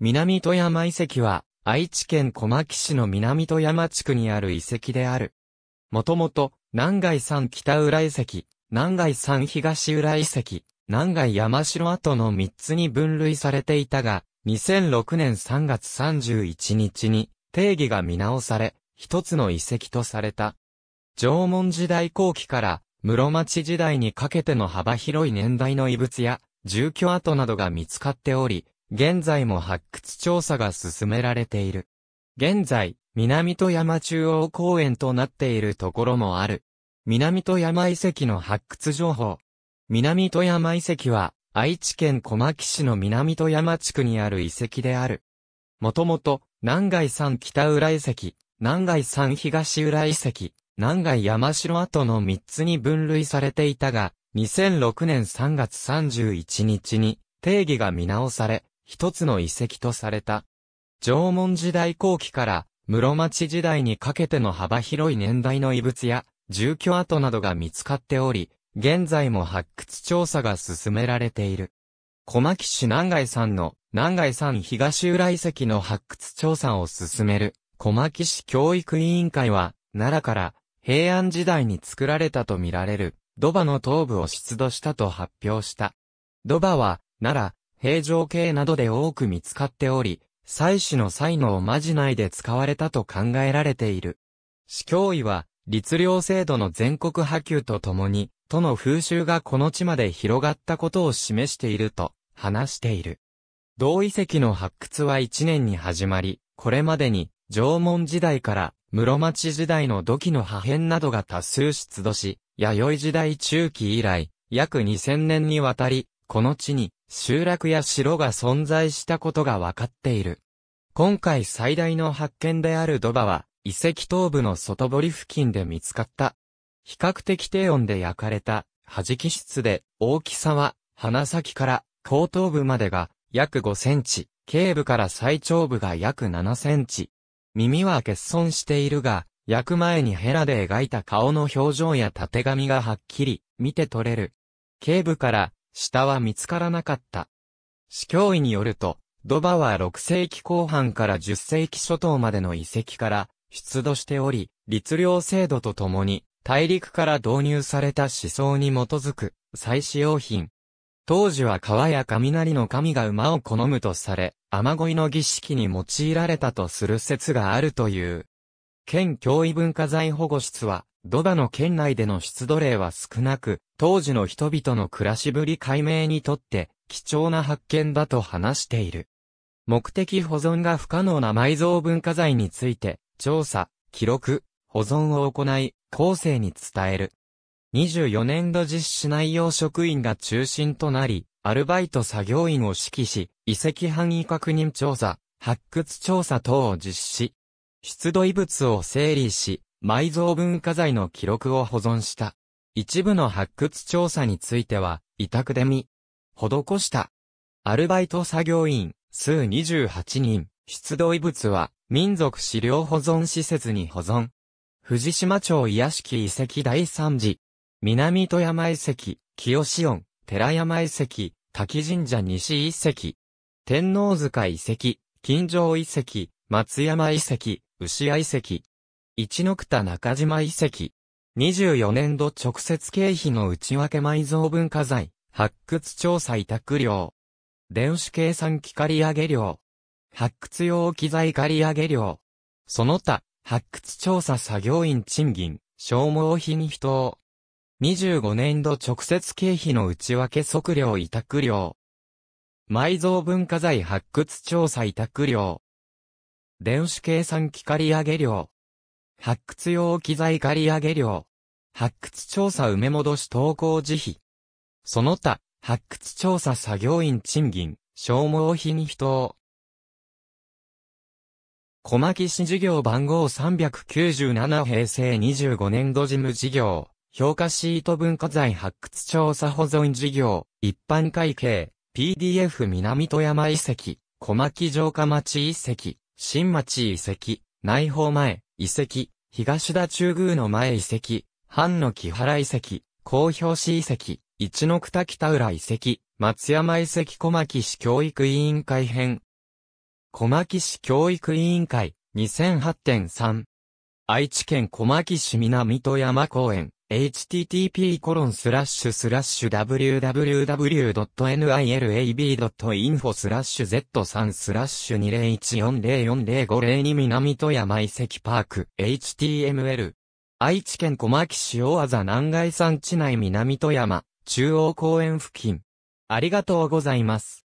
南富山遺跡は、愛知県小牧市の南富山地区にある遺跡である。もともと、南外山北浦遺跡、南外山東浦遺跡、南外山城跡の3つに分類されていたが、2006年3月31日に定義が見直され、一つの遺跡とされた。縄文時代後期から室町時代にかけての幅広い年代の遺物や住居跡などが見つかっており、現在も発掘調査が進められている。現在、南戸山中央公園となっているところもある。南戸山遺跡の発掘情報。南戸山遺跡は、愛知県小牧市の南戸山地区にある遺跡である。もともと、南外山北浦遺跡、南外山東浦遺跡、南外山城跡の3つに分類されていたが、2006年3月31日に定義が見直され、一つの遺跡とされた。縄文時代後期から室町時代にかけての幅広い年代の遺物や住居跡などが見つかっており、現在も発掘調査が進められている。小牧市南外山の南外山東浦遺跡の発掘調査を進める小牧市教育委員会は奈良から平安時代に作られたとみられる土場の頭部を出土したと発表した。土場は奈良、平城系などで多く見つかっており、祭祀の際のおまじないで使われたと考えられている。司教医は、律令制度の全国波及とともに、都の風習がこの地まで広がったことを示していると話している。同遺跡の発掘は1年に始まり、これまでに縄文時代から室町時代の土器の破片などが多数出土し、弥生時代中期以来、約2000年にわたり、この地に集落や城が存在したことが分かっている。今回最大の発見であるドバは、遺跡頭部の外堀付近で見つかった。比較的低温で焼かれた、弾き室で、大きさは、鼻先から後頭部までが約5センチ、頸部から最長部が約7センチ。耳は欠損しているが、焼く前にヘラで描いた顔の表情や縦髪がはっきり見て取れる。頸部から下は見つからなかった。司教医によると、ドバは6世紀後半から10世紀初頭までの遺跡から出土しており、律令制度とともに大陸から導入された思想に基づく再使用品。当時は川や雷の神が馬を好むとされ、雨乞いの儀式に用いられたとする説があるという。県教委文化財保護室は、ドバの県内での出土例は少なく、当時の人々の暮らしぶり解明にとって貴重な発見だと話している。目的保存が不可能な埋蔵文化財について、調査、記録、保存を行い、後世に伝える。24年度実施内容職員が中心となり、アルバイト作業員を指揮し、遺跡範囲確認調査、発掘調査等を実施。出土遺物を整理し、埋蔵文化財の記録を保存した。一部の発掘調査については、委託で見、施した。アルバイト作業員、数28人、出土遺物は、民族資料保存施設に保存。藤島町癒敷遺跡第3次、南富山遺跡、清志音、寺山遺跡、滝神社西遺跡、天王塚遺跡、金城遺跡、松山遺跡、牛屋遺跡、一ノ田中島遺跡。24年度直接経費の内訳埋蔵文化財、発掘調査委託料。電子計算機借り上げ料。発掘用機材借り上げ料。その他、発掘調査作業員賃金、消耗品人等。25年度直接経費の内訳測量委託料。埋蔵文化財発掘調査委託料。電子計算機借り上げ料。発掘用機材借り上げ料。発掘調査埋め戻し投稿時費。その他、発掘調査作業員賃金、消耗品人等。小牧市事業番号397平成25年度事務事業、評価シート文化財発掘調査保存事業、一般会計、PDF 南富山遺跡、小牧城下町遺跡、新町遺跡、内包前、遺跡、東田中宮の前遺跡、藩の木原遺跡、公表市遺跡、一ノ北北浦遺跡、松山遺跡小牧市教育委員会編。小牧市教育委員会、2008.3。愛知県小牧市南戸山公園、http://www.nilab.info スラッシュ z3 スラッシュ2014040502南富山遺跡パーク html 愛知県小牧市大字南外山地内南富山中央公園付近ありがとうございます。